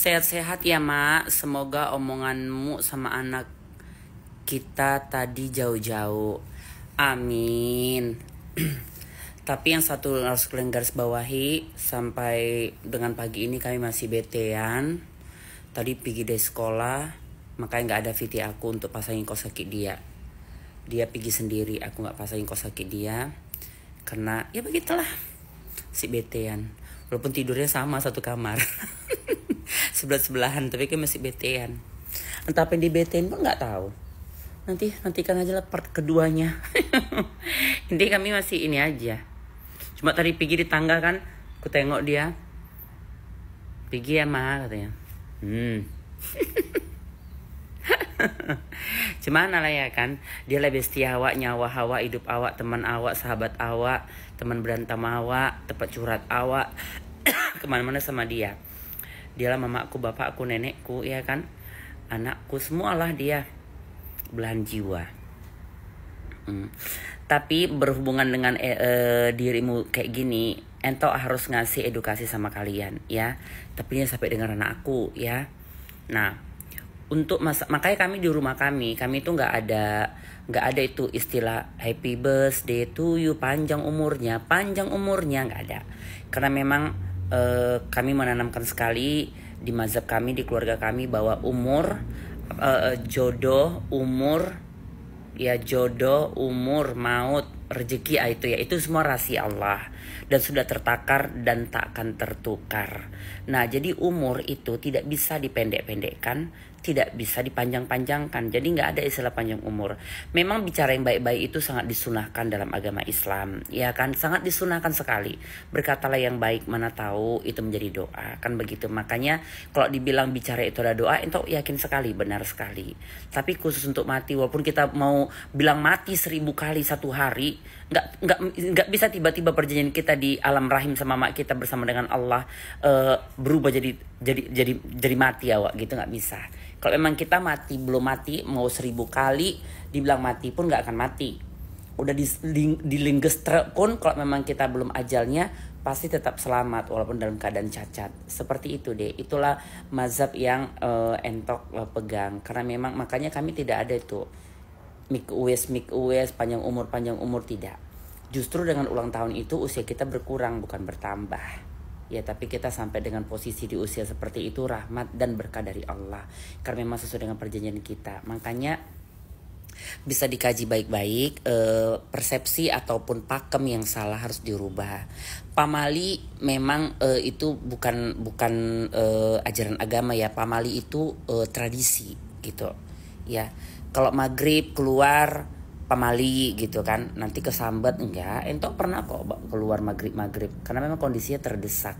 Sehat-sehat ya mak, semoga omonganmu sama anak kita tadi jauh-jauh. Amin. Tapi yang satu harus kalian garis bawahi sampai dengan pagi ini kami masih betean. Tadi pergi dari sekolah, makanya nggak ada VT aku untuk pasangin kosaki dia. Dia pergi sendiri, aku nggak pasangin kosaki dia. Karena ya begitulah si betean. Walaupun tidurnya sama satu kamar. sebelah sebelahan tapi kayak masih betean entah apa yang di betein pun nggak tahu nanti nantikan aja lah part keduanya ini kami masih ini aja cuma tadi pergi di tangga kan ku tengok dia pergi ya ma katanya hmm cuman lah ya kan dia lebih setia awak nyawa awak hidup awak teman awak sahabat awak teman berantem awak tempat curhat awak kemana-mana sama dia dialah mamaku bapakku nenekku ya kan anakku semualah dia belahan jiwa hmm. tapi berhubungan dengan e, e, dirimu kayak gini ento harus ngasih edukasi sama kalian ya tapi ini sampai dengar anak aku ya nah untuk masa makanya kami di rumah kami kami itu nggak ada nggak ada itu istilah happy birthday to you panjang umurnya panjang umurnya nggak ada karena memang uh, kami menanamkan sekali di mazhab kami di keluarga kami bahwa umur uh, jodoh umur ya jodoh umur maut rezeki ah, itu ya itu semua rahasia Allah dan sudah tertakar dan takkan tertukar. Nah, jadi umur itu tidak bisa dipendek-pendekkan tidak bisa dipanjang-panjangkan. Jadi nggak ada istilah panjang umur. Memang bicara yang baik-baik itu sangat disunahkan dalam agama Islam. Ya kan, sangat disunahkan sekali. Berkatalah yang baik, mana tahu itu menjadi doa. Kan begitu. Makanya kalau dibilang bicara itu adalah doa, itu yakin sekali, benar sekali. Tapi khusus untuk mati, walaupun kita mau bilang mati seribu kali satu hari, nggak nggak nggak bisa tiba-tiba perjanjian kita di alam rahim sama mak kita bersama dengan Allah uh, berubah jadi jadi jadi jadi mati awak gitu nggak bisa kalau memang kita mati belum mati mau seribu kali dibilang mati pun nggak akan mati udah di, di, di linggestre pun kalau memang kita belum ajalnya pasti tetap selamat walaupun dalam keadaan cacat seperti itu deh itulah mazhab yang uh, entok uh, pegang karena memang makanya kami tidak ada itu mik ues mik ues panjang umur panjang umur tidak justru dengan ulang tahun itu usia kita berkurang bukan bertambah Ya tapi kita sampai dengan posisi di usia seperti itu rahmat dan berkah dari Allah. Karena memang sesuai dengan perjanjian kita. Makanya bisa dikaji baik-baik e, persepsi ataupun pakem yang salah harus dirubah pamali memang e, itu bukan bukan e, ajaran agama ya pamali itu e, tradisi gitu ya kalau maghrib keluar pamali gitu kan nanti kesambet enggak entok pernah kok keluar maghrib maghrib karena memang kondisinya terdesak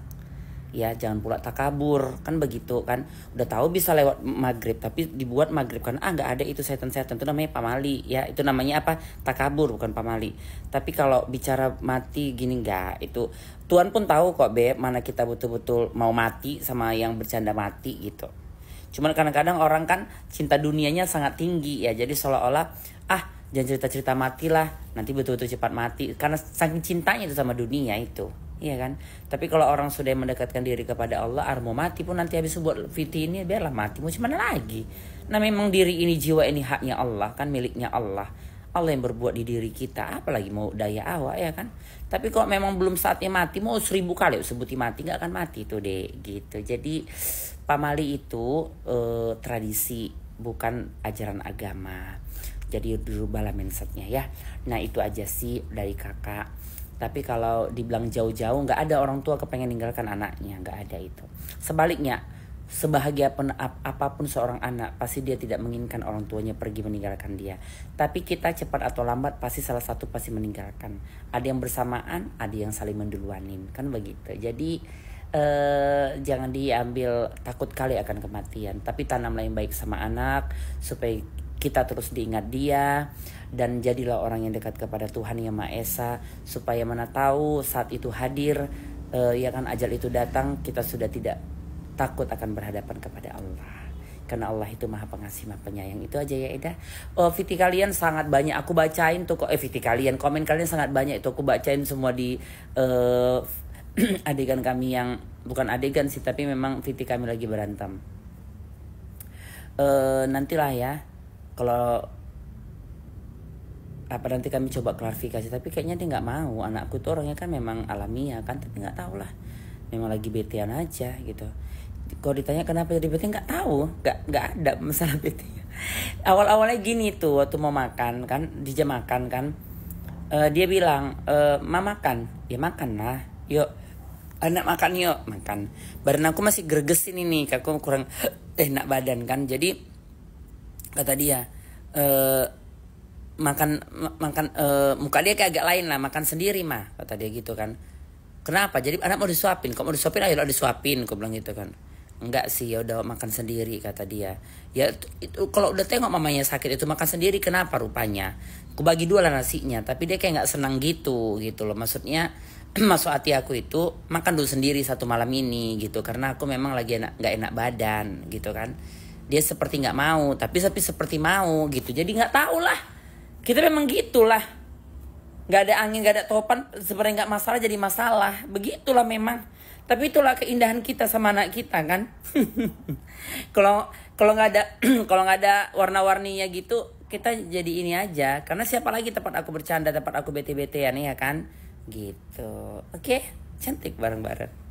ya jangan pula takabur kan begitu kan udah tahu bisa lewat maghrib tapi dibuat maghrib kan ah nggak ada itu setan-setan itu namanya pamali ya itu namanya apa takabur bukan pamali tapi kalau bicara mati gini nggak itu Tuhan pun tahu kok beb mana kita betul-betul mau mati sama yang bercanda mati gitu cuman kadang-kadang orang kan cinta dunianya sangat tinggi ya jadi seolah-olah ah jangan cerita-cerita mati lah nanti betul-betul cepat mati karena saking cintanya itu sama dunia itu Iya kan? Tapi kalau orang sudah mendekatkan diri kepada Allah, armo mati pun nanti habis buat fiti ini biarlah mati. Mau gimana lagi? Nah memang diri ini jiwa ini haknya Allah kan miliknya Allah. Allah yang berbuat di diri kita, apalagi mau daya awak ya kan? Tapi kok memang belum saatnya mati, mau seribu kali sebuti mati nggak akan mati tuh deh gitu. Jadi pamali itu eh, tradisi bukan ajaran agama jadi dirubahlah mindsetnya ya nah itu aja sih dari kakak tapi kalau dibilang jauh-jauh nggak ada orang tua kepengen ninggalkan anaknya nggak ada itu sebaliknya sebahagia pun ap, apapun seorang anak pasti dia tidak menginginkan orang tuanya pergi meninggalkan dia tapi kita cepat atau lambat pasti salah satu pasti meninggalkan ada yang bersamaan ada yang saling menduluanin kan begitu jadi eh, jangan diambil takut kali akan kematian tapi tanamlah yang baik sama anak supaya kita terus diingat dia dan jadilah orang yang dekat kepada Tuhan yang Maha Esa supaya mana tahu saat itu hadir uh, ya kan ajal itu datang kita sudah tidak takut akan berhadapan kepada Allah karena Allah itu maha pengasih maha penyayang itu aja ya Eda oh, Viti kalian sangat banyak aku bacain tuh kok eh Viti kalian komen kalian sangat banyak itu aku bacain semua di uh, adegan kami yang bukan adegan sih tapi memang Viti kami lagi berantem uh, nantilah ya kalau apa nanti kami coba klarifikasi tapi kayaknya dia nggak mau anakku tuh orangnya kan memang alamiah kan tapi nggak tahu lah memang lagi betean aja gitu kalau ditanya kenapa jadi bete nggak tahu nggak nggak ada masalah bete awal awalnya gini tuh waktu mau makan kan di makan kan uh, dia bilang e, ma makan ya makan lah yuk anak makan yuk makan badan aku masih gergesin ini aku kurang eh, enak badan kan jadi kata dia eh makan makan eh, muka dia kayak agak lain lah makan sendiri mah kata dia gitu kan kenapa jadi anak mau disuapin kok mau disuapin ayo disuapin kok bilang gitu kan enggak sih ya udah makan sendiri kata dia ya itu, itu kalau udah tengok mamanya sakit itu makan sendiri kenapa rupanya aku bagi dua lah nasinya tapi dia kayak nggak senang gitu gitu loh maksudnya masuk hati aku itu makan dulu sendiri satu malam ini gitu karena aku memang lagi enak nggak enak badan gitu kan dia seperti nggak mau tapi tapi seperti mau gitu jadi nggak tahu lah kita memang gitulah nggak ada angin nggak ada topan sebenarnya nggak masalah jadi masalah begitulah memang tapi itulah keindahan kita sama anak kita kan kalau kalau nggak ada kalau nggak ada warna-warninya gitu kita jadi ini aja karena siapa lagi tempat aku bercanda tempat aku bete nih ya kan gitu oke okay? cantik bareng-bareng